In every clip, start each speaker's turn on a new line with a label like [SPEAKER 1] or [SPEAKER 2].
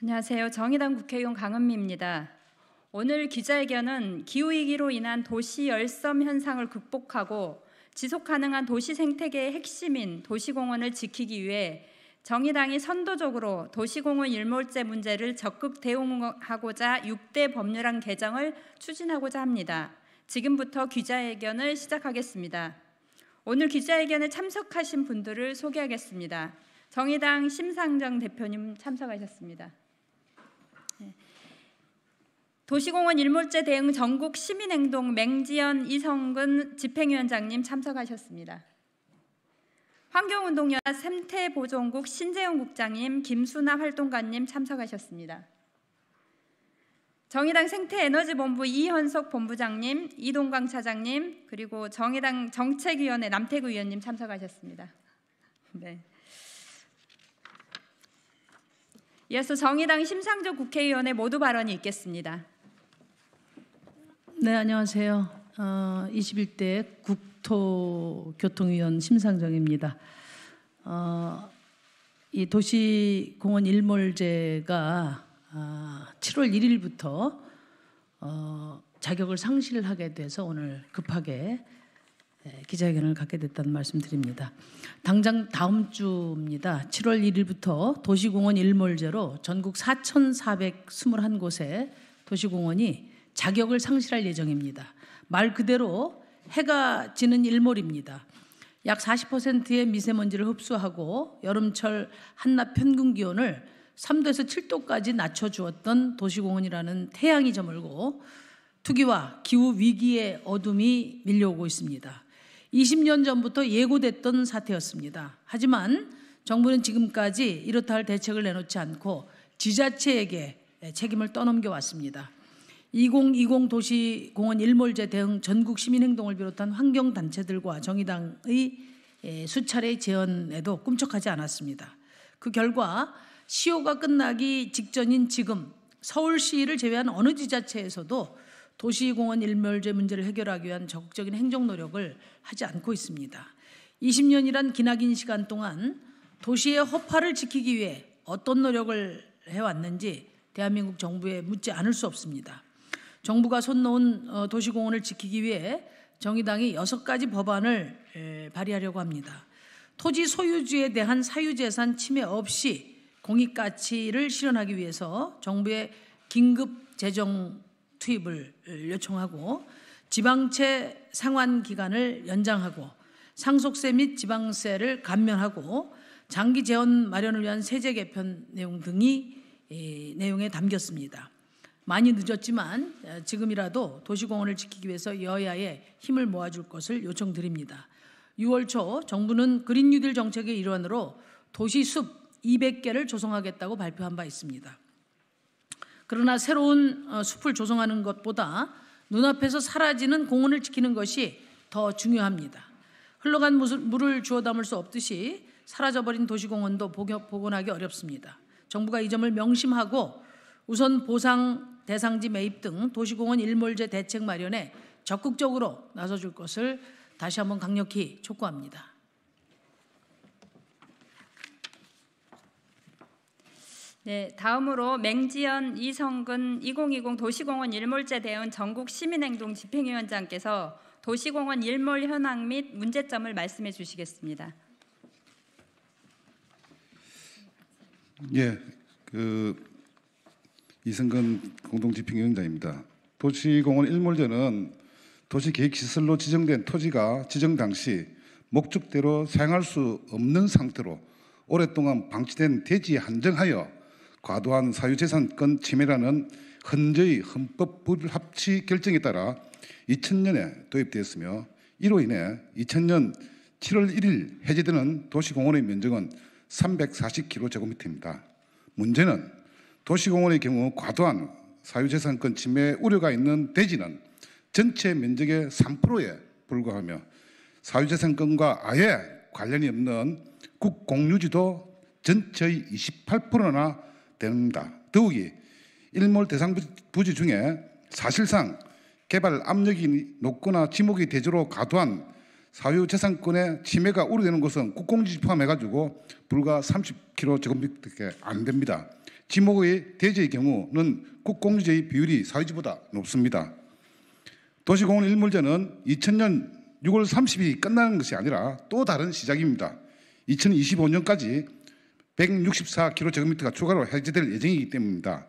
[SPEAKER 1] 안녕하세요. 정의당 국회의원 강은미입니다. 오늘 기자회견은 기후위기로 인한 도시 열섬 현상을 극복하고 지속가능한 도시 생태계의 핵심인 도시공원을 지키기 위해 정의당이 선도적으로 도시공원 일몰제 문제를 적극 대응하고자 6대 법률안 개정을 추진하고자 합니다. 지금부터 기자회견을 시작하겠습니다. 오늘 기자회견에 참석하신 분들을 소개하겠습니다. 정의당 심상정 대표님 참석하셨습니다. 도시공원 일몰제 대응 전국 시민행동 맹지연 이성근 집행위원장님 참석하셨습니다. 환경운동연합 샘태보존국 신재용 국장님, 김수나 활동가님 참석하셨습니다. 정의당 생태에너지본부 이현석 본부장님, 이동광 차장님, 그리고 정의당 정책위원회 남태구 위원님 참석하셨습니다. 네. 이어서 정의당 심상조 국회의원의 모두 발언이 있겠습니다.
[SPEAKER 2] 네, 안녕하세요. 어, 21대 국토교통위원 심상정입니다. 어, 이 도시공원 일몰제가 어, 아, 7월 1일부터 어, 자격을 상실하게 돼서 오늘 급하게 기자회견을 갖게 됐다는 말씀드립니다. 당장 다음 주입니다. 7월 1일부터 도시공원 일몰제로 전국 4,421곳에 도시공원이 자격을 상실할 예정입니다. 말 그대로 해가 지는 일몰입니다. 약 40%의 미세먼지를 흡수하고 여름철 한낮 평균 기온을 3도에서 7도까지 낮춰주었던 도시공원이라는 태양이 저물고 투기와 기후 위기의 어둠이 밀려오고 있습니다. 20년 전부터 예고됐던 사태였습니다. 하지만 정부는 지금까지 이렇다 할 대책을 내놓지 않고 지자체에게 책임을 떠넘겨 왔습니다. 2020 도시 공원 일몰제 대응 전국 시민 행동을 비롯한 환경 단체들과 정의당의 예, 수차례 제언에도 꿈쩍하지 않았습니다. 그 결과 시효가 끝나기 직전인 지금 서울시를 제외한 어느 지자체에서도 도시공원 일몰제 문제를 해결하기 위한 적극적인 행정 노력을 하지 않고 있습니다. 20년이란 기나긴 시간 동안 도시의 허파를 지키기 위해 어떤 노력을 해왔는지 대한민국 정부에 묻지 않을 수 없습니다. 정부가 손 놓은 어, 도시공원을 지키기 위해 정의당이 여섯 가지 법안을 발의하려고 합니다. 토지 소유주에 대한 사유재산 침해 없이 공익가치를 실현하기 위해서 정부의 긴급 재정 투입을 요청하고 지방채 상환 기간을 연장하고 상속세 및 지방세를 감면하고 장기 재원 마련을 위한 세제 개편 내용 등이 내용에 담겼습니다. 많이 늦었지만 지금이라도 도시공원을 지키기 위해서 여야에 힘을 모아줄 것을 요청드립니다. 6월 초 정부는 그린 뉴딜 정책의 일환으로 도시숲 200개를 조성하겠다고 발표한 바 있습니다. 그러나 새로운 어, 숲을 조성하는 것보다 눈앞에서 사라지는 공원을 지키는 것이 더 중요합니다. 흘러간 물을 주워 담을 수 없듯이 사라져버린 도시공원도 복원하기 어렵습니다. 정부가 이 점을 명심하고 우선 보상 대상지 매입 등 도시공원 일몰제 대책 마련에 적극적으로 나서줄 것을 다시 한번 강력히 촉구합니다.
[SPEAKER 1] 네, 다음으로 맹지연 이성근 2020 도시공원 일몰제 대응 전국 시민행동 집행위원장께서 도시공원 일몰 현황 및 문제점을 말씀해 주시겠습니다.
[SPEAKER 3] 예, 그 이승근 공동집행위원장입니다. 도시공원 일몰대는 도시계획시설로 지정된 토지가 지정 당시 목적대로 사용할 수 없는 상태로 오랫동안 방치된 대지에 한정하여 과도한 사유재산권 침해라는 현재의 헌법 불합치 결정에 따라 2000년에 도입되었으며 이로 인해 2000년 7월 1일 해제되는 도시공원의 면적은 340km 제곱미터입니다. 문제는 도시공원의 경우 과도한 사유재산권 침해 우려가 있는 대지는 전체 면적의 3%에 불과하며 사유재산권과 아예 관련이 없는 국공유지도 전체의 28%나 됩니다. 더욱이 일몰 대상 부지 중에 사실상 개발 압력이 높거나 지목이 대조로 과도한 사유재산권의 침해가 우려되는 것은 국공지 포함해가지고 불과 30km 제곱미터밖에 안 됩니다. 지목의 대지의 경우는 국공유지의 비율이 사유지보다 높습니다. 도시공원 일몰제는 2000년 6월 30일이 끝나는 것이 아니라 또 다른 시작입니다. 2025년까지 164km가 추가로 해제될 예정이기 때문입니다.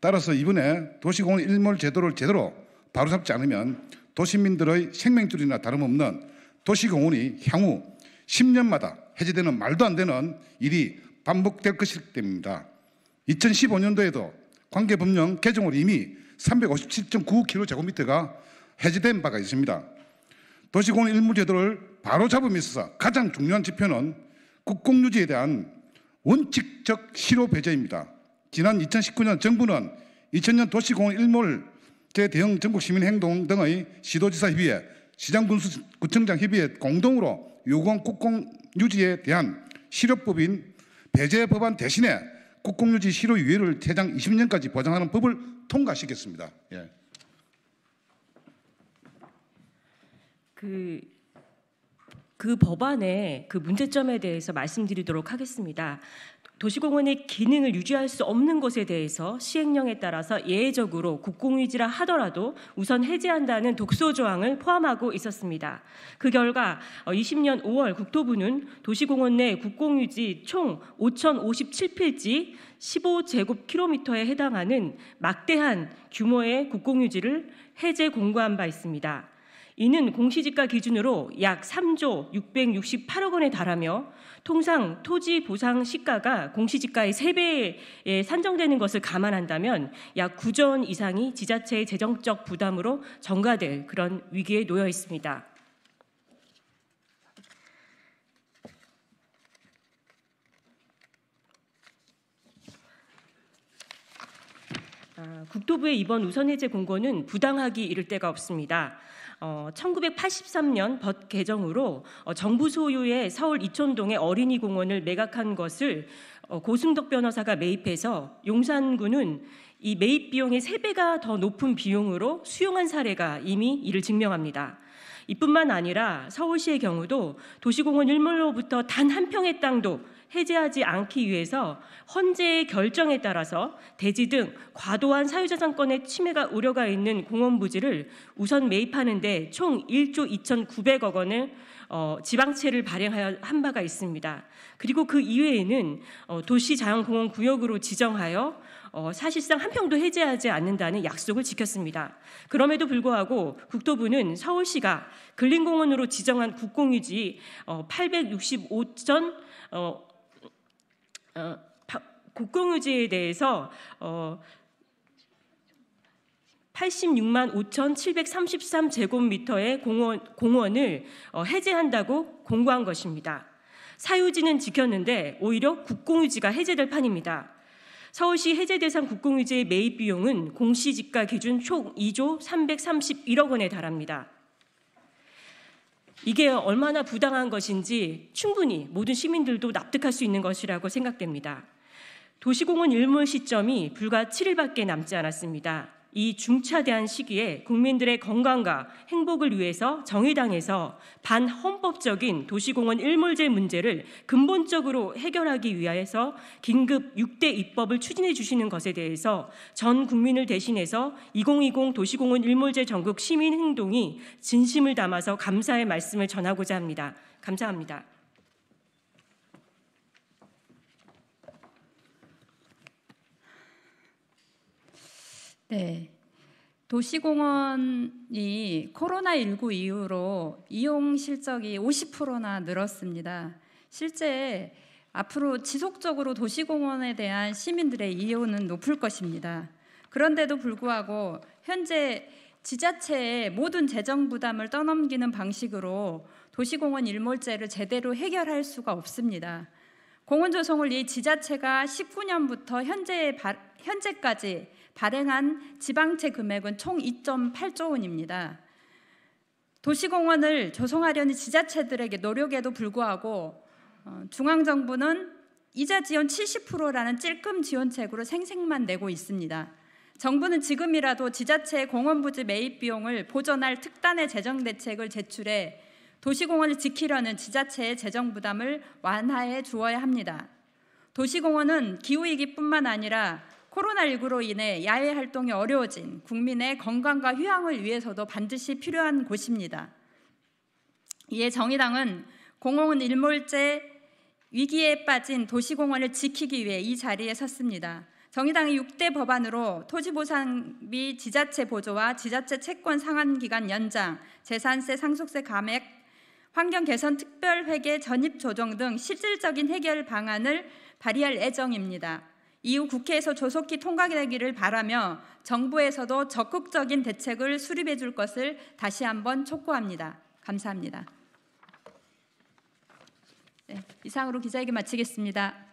[SPEAKER 3] 따라서 이번에 도시공원 일몰 제도를 제대로 바로잡지 않으면 도시민들의 생명줄이나 다름없는 도시공원이 향후 10년마다 해제되는 말도 안 되는 일이 반복될 것이기 때문입니다. 2015년도에도 관계법령 개정으로 이미 357.9km제곱미터가 해제된 바가 있습니다. 도시공원 일무 제도를 바로잡음에 있어서 가장 중요한 지표는 국공유지에 대한 원칙적 실효 배제입니다. 지난 2019년 정부는 2000년 도시공원 일몰 대대형 전국시민행동 등의 시도지사 협의회, 시장군수구청장 협의회 공동으로 요구한 국공유지에 대한 실효법인 배제 법안 대신에 국공유지 실효 유예를 해장 20년까지 보장하는 법을 통과시켰습니다. 예.
[SPEAKER 4] 그, 그 법안의 그 문제점에 대해서 말씀드리도록 하겠습니다. 도시공원의 기능을 유지할 수 없는 곳에 대해서 시행령에 따라서 예외적으로 국공유지라 하더라도 우선 해제한다는 독소 조항을 포함하고 있었습니다. 그 결과 20년 어, 5월 국토부는 도시공원 내 국공유지 총 5,057필지 15제곱킬로미터에 해당하는 막대한 규모의 국공유지를 해제 공고한 바 있습니다. 이는 공시지가 기준으로 약 3조 668억 원에 달하며 통상 토지 보상 시가가 공시지가의 3배에 산정되는 것을 감안한다면 약 9조 원 이상이 지자체의 재정적 부담으로 전가될 그런 위기에 놓여 있습니다. 국토부의 이번 우선 해제 공고는 부당하기 이를 데가 없습니다. 어, 1983년 법 개정으로 어, 정부 소유의 서울 이촌동의 어린이 공원을 매각한 것을 어, 고승덕 변호사가 매입해서 용산구는 이 매입 비용의 3배가 더 높은 비용으로 수용한 사례가 이미 이를 증명합니다. 이뿐만 아니라 서울시의 경우도 도시공원 일몰로부터 단 한 평의 땅도 해제하지 않기 위해서 헌재의 결정에 따라서 대지 등 과도한 사유자산권의 침해가 우려가 있는 공원 부지를 우선 매입하는데 총 1조 2,900억 원을 어, 지방채를 발행한 하여 바가 있습니다. 그리고 그 이외에는 어, 도시자연공원 구역으로 지정하여 어, 사실상 한 평도 해제하지 않는다는 약속을 지켰습니다. 그럼에도 불구하고 국토부는 서울시가 근린공원으로 지정한 국공유지 어, 865전 어, 국공유지에 어, 대해서 어, 86만 5,733 제곱미터의 공원, 공원을 어, 해제한다고 공고한 것입니다. 사유지는 지켰는데 오히려 국공유지가 해제될 판입니다. 서울시 해제 대상 국공유지의 매입 비용은 공시지가 기준 총 2조 331억 원에 달합니다. 이게 얼마나 부당한 것인지 충분히 모든 시민들도 납득할 수 있는 것이라고 생각됩니다. 도시공원 일몰 시점이 불과 7일밖에 남지 않았습니다. 이 중차대한 시기에 국민들의 건강과 행복을 위해서 정의당에서 반헌법적인 도시공원 일몰제 문제를 근본적으로 해결하기 위하여서 긴급 6대 입법을 추진해 주시는 것에 대해서 전 국민을 대신해서 2020 도시공원 일몰제 전국 시민 행동이 진심을 담아서 감사의 말씀을 전하고자 합니다. 감사합니다. 네.
[SPEAKER 1] 도시공원이 코로나19 이후로 이용 실적이 50%나 늘었습니다. 실제 앞으로 지속적으로 도시공원에 대한 시민들의 이용은 높을 것입니다. 그런데도 불구하고 현재 지자체의 모든 재정 부담을 떠넘기는 방식으로 도시공원 일몰제를 제대로 해결할 수가 없습니다. 공원조성을 이 지자체가 19년부터 현재 바, 현재까지 발행한 지방채 금액은 총 2.8조 원입니다. 도시공원을 조성하려는 지자체들에게 노력에도 불구하고 어, 중앙정부는 이자 지원 70%라는 찔끔 지원책으로 생색만 내고 있습니다. 정부는 지금이라도 지자체의 공원 부지 매입 비용을 보전할 특단의 재정 대책을 제출해 도시공원을 지키려는 지자체의 재정 부담을 완화해 주어야 합니다. 도시공원은 기후위기뿐만 아니라 코로나19로 인해 야외 활동이 어려워진 국민의 건강과 휴양을 위해서도 반드시 필요한 곳입니다. 이에 정의당은 공원 일몰제 위기에 빠진 도시공원을 지키기 위해 이 자리에 섰습니다. 정의당이 6대 법안으로 토지보상비 지자체 보조와 지자체 채권 상환기간 연장, 재산세 상속세 감액, 환경 개선 특별 회계 전입 조정 등 실질적인 해결 방안을 발의할 예정입니다. 이후 국회에서 조속히 통과되기를 바라며 정부에서도 적극적인 대책을 수립해 줄 것을 다시 한번 촉구합니다. 감사합니다. 네, 이상으로 기자회견 마치겠습니다.